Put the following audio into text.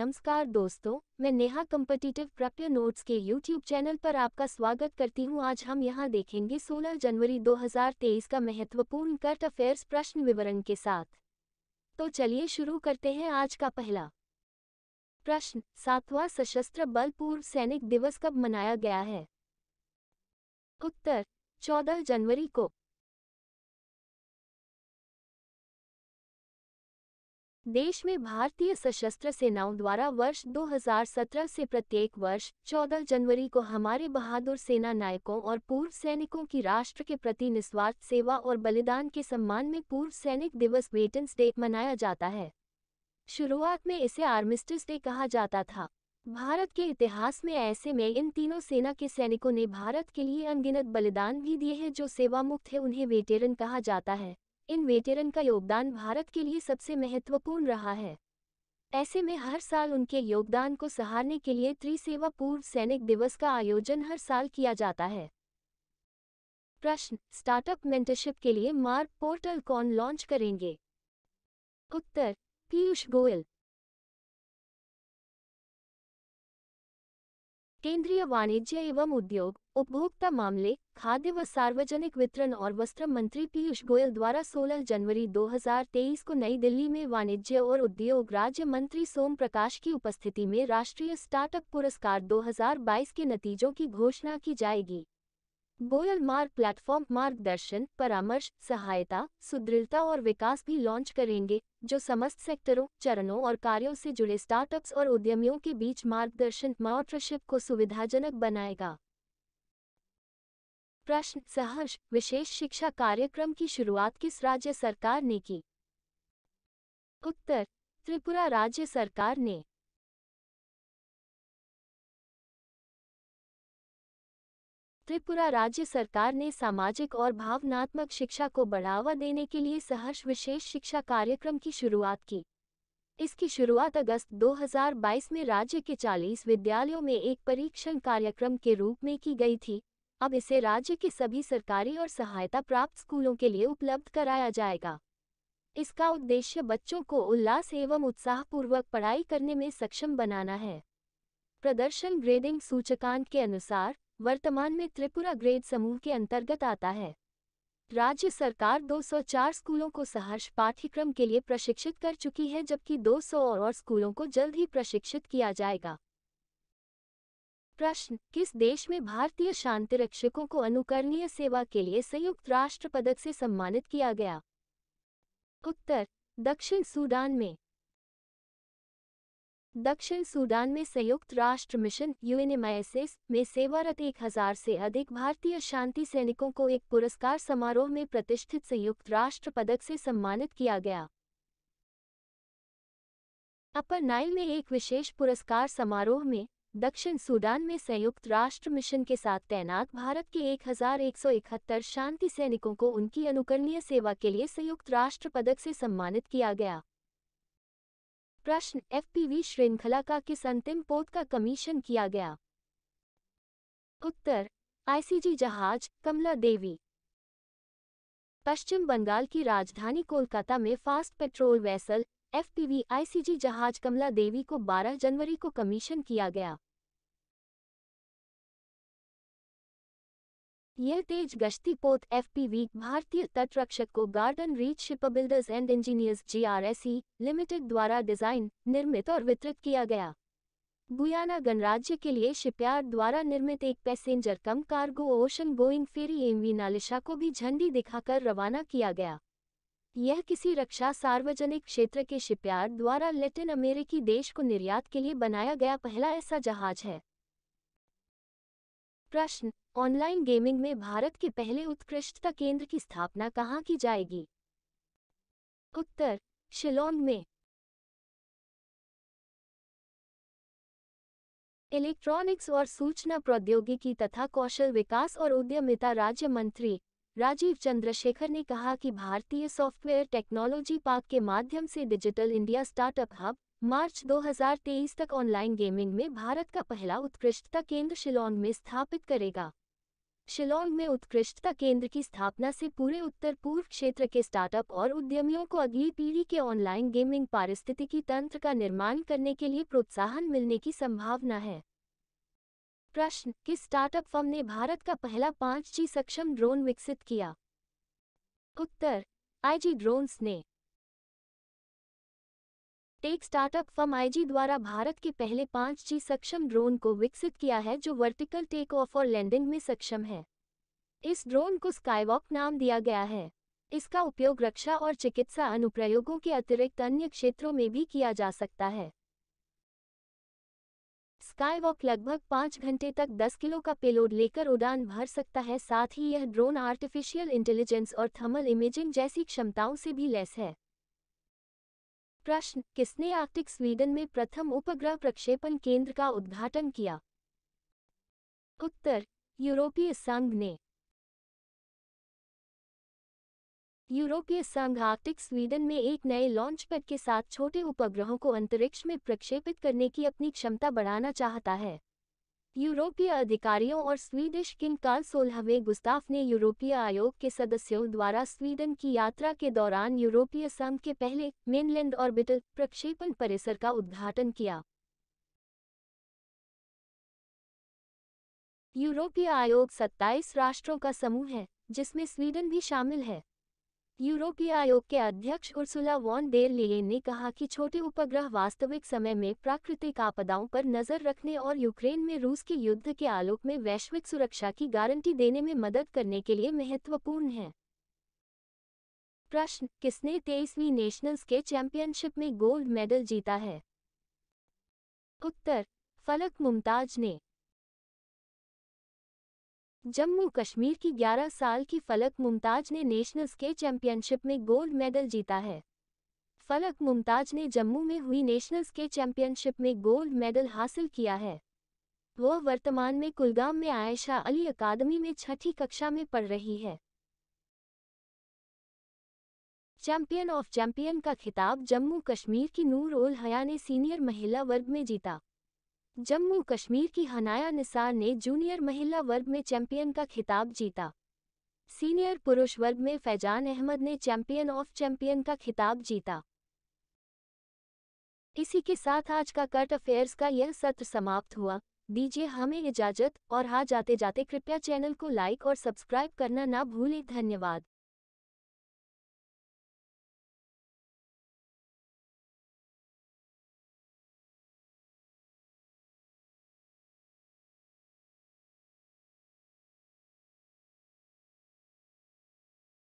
नमस्कार दोस्तों मैं नेहा कम्पटिटिव प्रप्य नोट्स के यूट्यूब चैनल पर आपका स्वागत करती हूं आज हम यहां देखेंगे 16 जनवरी 2023 का महत्वपूर्ण कर्ट अफेयर्स प्रश्न विवरण के साथ तो चलिए शुरू करते हैं आज का पहला प्रश्न सातवां सशस्त्र बल पूर्व सैनिक दिवस कब मनाया गया है उत्तर 14 जनवरी को देश में भारतीय सशस्त्र सेनाओं द्वारा वर्ष 2017 से प्रत्येक वर्ष 14 जनवरी को हमारे बहादुर सेना नायकों और पूर्व सैनिकों की राष्ट्र के प्रति निस्वार्थ सेवा और बलिदान के सम्मान में पूर्व सैनिक दिवस वेटन्स डे मनाया जाता है शुरुआत में इसे आर्मिस्टिस डे कहा जाता था भारत के इतिहास में ऐसे में इन तीनों सेना के सैनिकों ने भारत के लिए अनगिनत बलिदान भी दिए हैं जो सेवामुक्त है उन्हें वेटेरन कहा जाता है इन वेटेरन का योगदान भारत के लिए सबसे महत्वपूर्ण रहा है ऐसे में हर साल उनके योगदान को सहारने के लिए त्रिसेवा पूर्व सैनिक दिवस का आयोजन हर साल किया जाता है प्रश्न स्टार्टअप मेंटरशिप के लिए मार्ग पोर्टल कौन लॉन्च करेंगे उत्तर पीयूष गोयल केंद्रीय वाणिज्य एवं उद्योग उपभोक्ता मामले खाद्य व सार्वजनिक वितरण और वस्त्र मंत्री पीयूष गोयल द्वारा 16 जनवरी 2023 को नई दिल्ली में वाणिज्य और उद्योग राज्य मंत्री सोम प्रकाश की उपस्थिति में राष्ट्रीय स्टार्टअप पुरस्कार 2022 के नतीजों की घोषणा की जाएगी गोयल मार्ग प्लेटफॉर्म मार्गदर्शन परामर्श सहायता सुदृढ़ता और विकास भी लॉन्च करेंगे जो समस्त सेक्टरों चरणों और कार्यों से जुड़े स्टार्टअप्स और उद्यमियों के बीच मार्गदर्शन मॉटरशिप को सुविधाजनक बनाएगा प्रश्न सहर्ष विशेष शिक्षा कार्यक्रम की शुरुआत किस राज्य सरकार ने की उत्तर त्रिपुरा राज्य सरकार ने त्रिपुरा राज्य सरकार ने सामाजिक और भावनात्मक शिक्षा को बढ़ावा देने के लिए सहर्ष विशेष शिक्षा कार्यक्रम की शुरुआत की इसकी शुरुआत अगस्त 2022 में राज्य के 40 विद्यालयों में एक परीक्षण कार्यक्रम के रूप में की गई थी अब इसे राज्य के सभी सरकारी और सहायता प्राप्त स्कूलों के लिए उपलब्ध कराया जाएगा इसका उद्देश्य बच्चों को उल्लास एवं उत्साहपूर्वक पढ़ाई करने में सक्षम बनाना है प्रदर्शन ग्रेडिंग सूचकांक के अनुसार वर्तमान में त्रिपुरा ग्रेड समूह के अंतर्गत आता है राज्य सरकार 204 स्कूलों को सहर्ष पाठ्यक्रम के लिए प्रशिक्षित कर चुकी है जबकि 200 और स्कूलों को जल्द ही प्रशिक्षित किया जाएगा प्रश्न किस देश में भारतीय शांतिरक्षकों को अनुकरणीय सेवा के लिए संयुक्त राष्ट्र पदक से सम्मानित किया गया उत्तर दक्षिण सूडान में दक्षिण सूडान में संयुक्त राष्ट्र मिशन यूएनएमआईएसएस में सेवारत एक हजार से अधिक भारतीय शांति सैनिकों को एक पुरस्कार समारोह में प्रतिष्ठित संयुक्त राष्ट्र पदक से सम्मानित किया गया अपर नाइल में एक विशेष पुरस्कार समारोह में दक्षिण सूडान में संयुक्त राष्ट्र मिशन के साथ तैनात भारत के एक शांति सैनिकों को उनकी अनुकरणीय सेवा के लिए संयुक्त राष्ट्र पदक से सम्मानित किया गया प्रश्न एफपीवी श्रृंखला का किस अंतिम पोत का कमीशन किया गया उत्तर आईसीजी जहाज कमला देवी पश्चिम बंगाल की राजधानी कोलकाता में fast patrol vessel FPV ICG जहाज कमला देवी को 12 जनवरी को कमीशन किया गया यह तेज गश्ती पोत एफ भारतीय तटरक्षक को garden reach ship builders and engineers जी लिमिटेड द्वारा डिजाइन निर्मित और वितरित किया गया गुयाना गणराज्य के लिए शिपयार्ड द्वारा निर्मित एक passenger cum cargo ocean going ferry MV नालिशा को भी झंडी दिखाकर रवाना किया गया यह किसी रक्षा सार्वजनिक क्षेत्र के शिपयार्ड द्वारा लेटिन अमेरिकी देश को निर्यात के लिए बनाया गया पहला ऐसा जहाज है प्रश्न ऑनलाइन गेमिंग में भारत के पहले उत्कृष्टता केंद्र की स्थापना कहाँ की जाएगी उत्तर शिलोंग में इलेक्ट्रॉनिक्स और सूचना प्रौद्योगिकी तथा कौशल विकास और उद्यमिता राज्य मंत्री राजीव चंद्रशेखर ने कहा कि भारतीय सॉफ्टवेयर टेक्नोलॉजी पार्क के माध्यम से digital India startup hub March 2023 तक ऑनलाइन गेमिंग में भारत का पहला उत्कृष्टता केंद्र शिलोंग में स्थापित करेगा शिलोंग में उत्कृष्टता केंद्र की स्थापना से पूरे उत्तर पूर्व क्षेत्र के स्टार्टअप और उद्यमियों को अगली पीढ़ी के ऑनलाइन गेमिंग पारिस्थितिकी तंत्र का निर्माण करने के लिए प्रोत्साहन मिलने की संभावना है प्रश्न किस स्टार्टअप फर्म ने भारत का पहला पांच जी सक्षम ड्रोन विकसित किया उत्तर आईजी ड्रोन्स ने टेक स्टार्टअप फम आईजी द्वारा भारत के पहले पांच जी सक्षम ड्रोन को विकसित किया है जो वर्टिकल टेक ऑफ और लैंडिंग में सक्षम है इस ड्रोन को स्काईवॉक नाम दिया गया है इसका उपयोग रक्षा और चिकित्सा अनुप्रयोगों के अतिरिक्त अन्य क्षेत्रों में भी किया जा सकता है स्काईवॉक लगभग पांच घंटे तक 10 किलो का पेलोड लेकर उड़ान भर सकता है साथ ही यह ड्रोन आर्टिफिशियल इंटेलिजेंस और थर्मल इमेजिंग जैसी क्षमताओं से भी लैस है प्रश्न किसने आर्टिक स्वीडन में प्रथम उपग्रह प्रक्षेपण केंद्र का उद्घाटन किया उत्तर यूरोपीय संघ ने यूरोपीय संघ आर्टिक स्वीडन में एक नए लॉन्च पैड के साथ छोटे उपग्रहों को अंतरिक्ष में प्रक्षेपित करने की अपनी क्षमता बढ़ाना चाहता है यूरोपीय अधिकारियों और स्वीडिश किंग कार्ल सोलहवें गुस्ताफ ने यूरोपीय आयोग के सदस्यों द्वारा स्वीडन की यात्रा के दौरान यूरोपीय संघ के पहले मेनलैंड ऑर्बिटल प्रक्षेपण परिसर का उद्घाटन किया यूरोपीय आयोग 27 राष्ट्रों का समूह है जिसमें स्वीडन भी शामिल है यूरोपीय आयोग के अध्यक्ष उर्सुला वॉन देर लियन ने कहा कि छोटे उपग्रह वास्तविक समय में प्राकृतिक आपदाओं पर नजर रखने और यूक्रेन में रूस के युद्ध के आलोक में वैश्विक सुरक्षा की गारंटी देने में मदद करने के लिए महत्वपूर्ण हैं प्रश्न किसने तेईसवीं नेशनल्स के चैंपियनशिप में गोल्ड मेडल जीता है उत्तर फलक मुमताज ने जम्मू कश्मीर की 11 साल की फलक मुमताज ने नेशनल स्के चैंपियनशिप में गोल्ड मेडल जीता है फलक मुमताज ने जम्मू में हुई नेशनल स्केट चैंपियनशिप में गोल्ड मेडल हासिल किया है वह वर्तमान में कुलगाम में आयशा अली अकादमी में छठी कक्षा में पढ़ रही है चैंपियन ऑफ चैंपियन का खिताब जम्मू कश्मीर की नूर उल हया ने सीनियर महिला वर्ग में जीता जम्मू कश्मीर की हनाया निसार ने जूनियर महिला वर्ग में चैंपियन का खिताब जीता सीनियर पुरुष वर्ग में फैजान अहमद ने चैंपियन ऑफ चैंपियन का खिताब जीता इसी के साथ आज का कट अफेयर्स का यह सत्र समाप्त हुआ दीजिए हमें इजाजत और हाँ जाते जाते कृपया चैनल को लाइक और सब्सक्राइब करना ना भूलें धन्यवाद